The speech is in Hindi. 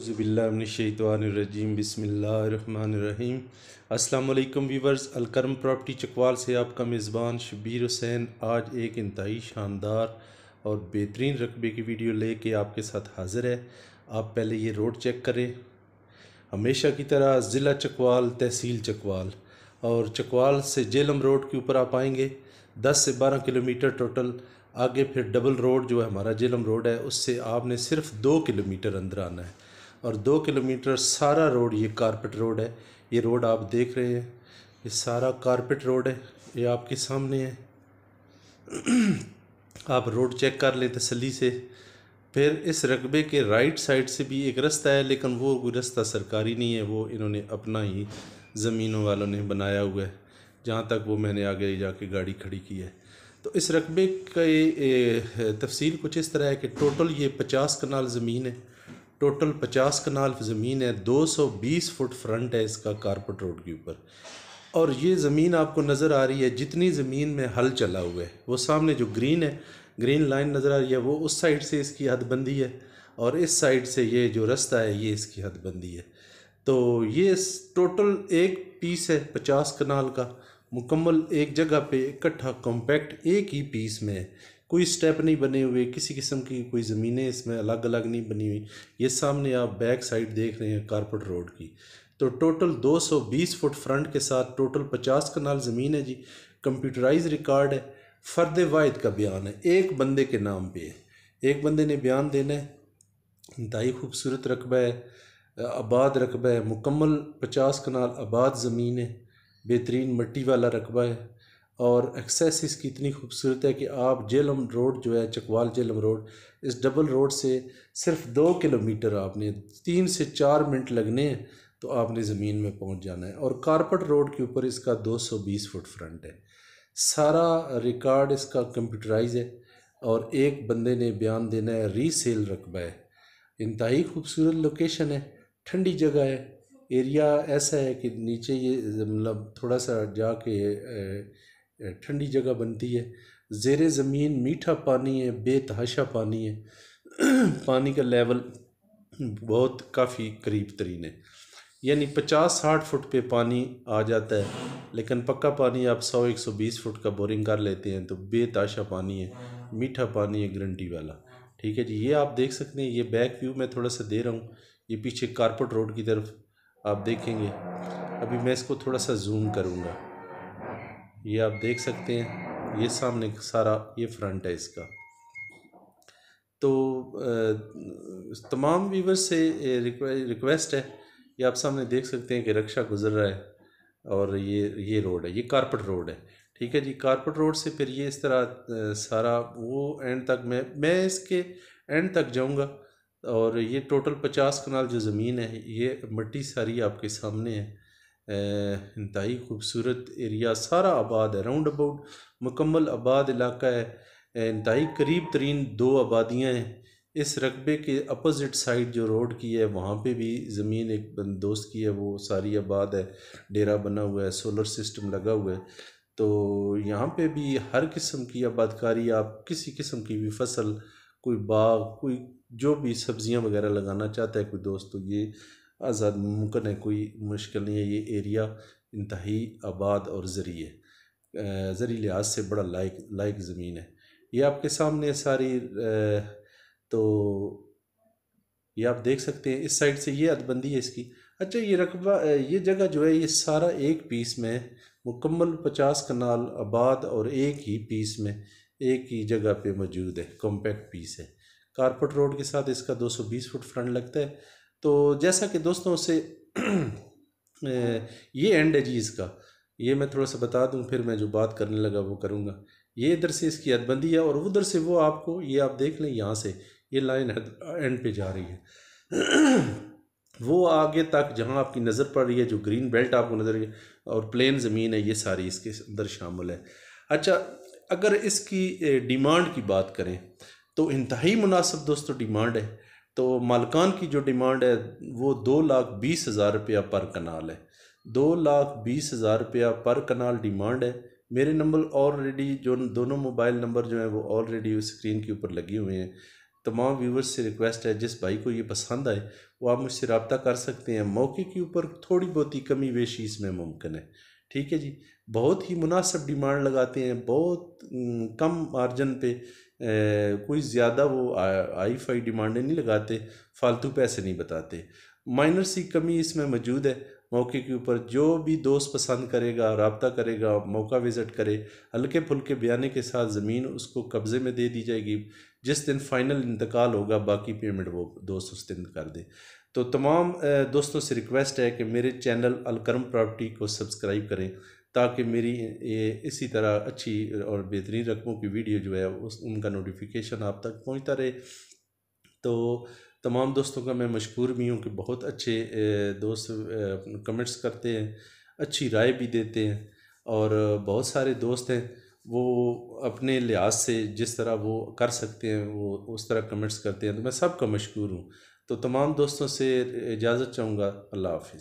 ज़बिल्लाशतवानरजीम बसमीम अल्लाम वीवर्स अलकरम प्रॉपर्टी चकवाल से आपका मेज़बान शबीर हुसैन आज एक इंतहाई शानदार और बेहतरीन रकबे की वीडियो ले कर आपके साथ हाज़िर है आप पहले ये रोड चेक करें हमेशा की तरह ज़िला चकवाल तहसील चकवाल और चकवाल से जेलम रोड के ऊपर आप आएँगे दस से बारह किलोमीटर टोटल आगे फिर डबल रोड जो है हमारा जेलम रोड है उससे आपने सिर्फ दो किलोमीटर अंदर आना है और दो किलोमीटर सारा रोड ये कारपेट रोड है ये रोड आप देख रहे हैं ये सारा कारपेट रोड है ये आपके सामने है आप रोड चेक कर लें तसली से फिर इस रकबे के राइट साइड से भी एक रास्ता है लेकिन वो रास्ता सरकारी नहीं है वो इन्होंने अपना ही ज़मीनों वालों ने बनाया हुआ है जहाँ तक वो मैंने आगे जाके गाड़ी खड़ी की है तो इस रकबे ये तफसील कुछ इस तरह है कि टोटल ये पचास कनाल ज़मीन है टोटल पचास कनाल ज़मीन है दो सौ बीस फुट फ्रंट है इसका कारपेट रोड के ऊपर और ये ज़मीन आपको नज़र आ रही है जितनी ज़मीन में हल चला हुआ है वो सामने जो ग्रीन है ग्रीन लाइन नज़र आ रही है वो उस साइड से इसकी हदबंदी है और इस साइड से ये जो रास्ता है ये इसकी हदबंदी है तो ये टोटल एक पीस है पचास कनाल का मुकम्मल एक जगह पे इकट्ठा कॉम्पैक्ट एक ही पीस में है कोई स्टेप नहीं बने हुए किसी किस्म की कोई ज़मीनें इसमें अलग अलग नहीं बनी हुई ये सामने आप बैक साइड देख रहे हैं कारपेट रोड की तो टोटल 220 फुट फ्रंट के साथ टोटल 50 कनाल ज़मीन है जी कंप्यूटराइज रिकॉर्ड है फर्द वाहिद का बयान है एक बंदे के नाम पे है एक बंदे ने बयान देना है इंतहाई खूबसूरत रकबा है आबाद रकबा है मुकम्मल पचास कनाल आबाद ज़मीन है बेहतरीन मट्टी वाला रकबा है और एक्सेस इसकी इतनी खूबसूरत है कि आप जेलम रोड जो है चकवाल जेलम रोड इस डबल रोड से सिर्फ दो किलोमीटर आपने तीन से चार मिनट लगने हैं तो आपने ज़मीन में पहुंच जाना है और कारपेट रोड के ऊपर इसका 220 फुट फ्रंट है सारा रिकॉर्ड इसका कंप्यूटराइज है और एक बंदे ने बयान देना है रीसेल रकबा है इंतहाई खूबसूरत लोकेशन है ठंडी जगह है एरिया ऐसा है कि नीचे ये मतलब थोड़ा सा जाके ठंडी जगह बनती है जेर ज़मीन मीठा पानी है बेतहाशा पानी है पानी का लेवल बहुत काफ़ी करीब तरीन है यानी पचास साठ फुट पे पानी आ जाता है लेकिन पक्का पानी आप सौ एक सौ बीस फुट का बोरिंग कर लेते हैं तो बेताशा पानी है मीठा पानी है ग्रंटी वाला ठीक है जी ये आप देख सकते हैं ये बैक व्यू मैं थोड़ा सा दे रहा हूँ ये पीछे कारपोट रोड की तरफ आप देखेंगे अभी मैं इसको थोड़ा सा जूम करूँगा ये आप देख सकते हैं ये सामने सारा ये फ्रंट है इसका तो तमाम व्यूवर्स से रिक्वेस्ट है ये आप सामने देख सकते हैं कि रक्षा गुजर रहा है और ये ये रोड है ये कारपेट रोड है ठीक है जी कारपेट रोड से फिर ये इस तरह सारा वो एंड तक मैं मैं इसके एंड तक जाऊंगा और ये टोटल पचास कनाल जो ज़मीन है ये मिट्टी सारी आपके सामने है इंतहाई खूबसूरत एरिया सारा आबाद है राउंड अबाउट मुकम्मल आबाद इलाका है इंतहाई करीब तरीन दो आबादियाँ हैं इस रकबे के अपोज़िट साइड जो रोड की है वहाँ पे भी ज़मीन एक दोस्त की है वो सारी आबाद है डेरा बना हुआ है सोलर सिस्टम लगा हुआ है तो यहाँ पे भी हर किस्म की आबादकारी आप किसी किस्म की भी फसल कोई बाग कोई जो भी सब्ज़ियाँ वगैरह लगाना चाहता है कोई दोस्त तो ये आज़ाद मुमकिन है कोई मुश्किल नहीं है ये एरिया इंतहाई आबाद और ज़रिए ज़रिए लिहाज से बड़ा लाइक लाइक ज़मीन है ये आपके सामने सारी तो ये आप देख सकते हैं इस साइड से ये अदबंदी है इसकी अच्छा ये रकबा ये जगह जो है ये सारा एक पीस में मुकम्मल पचास कनाल आबाद और एक ही पीस में एक ही जगह पे मौजूद है कॉम्पैक्ट पीस है कारपेट रोड के साथ इसका 220 फुट फ्रंट लगता है तो जैसा कि दोस्तों से ये एंड है जी इसका ये मैं थोड़ा सा बता दूं फिर मैं जो बात करने लगा वो करूँगा ये इधर से इसकी हदबंदी है और उधर से वो आपको ये आप देख लें यहाँ से ये लाइन एंड पे जा रही है वो आगे तक जहाँ आपकी नज़र पड़ रही है जो ग्रीन बेल्ट आपको नज़र और प्लेन ज़मीन है ये सारी इसके अंदर शामिल है अच्छा अगर इसकी डिमांड की बात करें तो इंतहाई मुनासब दोस्तों डिमांड है तो मालकान की जो डिमांड है वो दो लाख बीस हज़ार रुपया पर कनाल है दो लाख बीस हज़ार रुपया पर कनाल डिमांड है मेरे नंबर ऑलरेडी जो दोनों मोबाइल नंबर जो है वो ऑलरेडी स्क्रीन के ऊपर लगे हुए हैं तमाम व्यूवर्स से रिक्वेस्ट है जिस भाई को ये पसंद आए वो आप मुझसे रबता कर सकते हैं मौके के ऊपर थोड़ी बहुत ही कमी वेशी इसमें मुमकिन है ठीक है जी बहुत ही मुनासिब डिमांड लगाते हैं बहुत कम मार्जन पे कोई ज़्यादा वो आई फाई डिमांडें नहीं लगाते फालतू पैसे नहीं बताते माइनर सी कमी इसमें मौजूद है मौके के ऊपर जो भी दोस्त पसंद करेगा रबता करेगा मौका विज़िट करे हल्के फुलके बयाने के साथ ज़मीन उसको कब्ज़े में दे दी जाएगी जिस दिन फ़ाइनल इंतकाल होगा बाकी पेमेंट वो दोस्त उस दिन कर दे तो तमाम दोस्तों से रिक्वेस्ट है कि मेरे चैनल अलकरम प्रॉपर्टी को सब्सक्राइब करें ताकि मेरी ये इसी तरह अच्छी और बेहतरीन रकमों की वीडियो जो है उस उनका नोटिफिकेशन आप तक पहुंचता रहे तो तमाम दोस्तों का मैं मशहूर भी हूँ कि बहुत अच्छे दोस्त कमेंट्स करते हैं अच्छी राय भी देते हैं और बहुत सारे दोस्त हैं वो अपने लिहाज से जिस तरह वो कर सकते हैं वो उस तरह कमेंट्स करते हैं तो मैं सबका मशहूर हूँ तो तमाम दोस्तों से इजाज़त चाहूँगा अल्लाह हाफिज़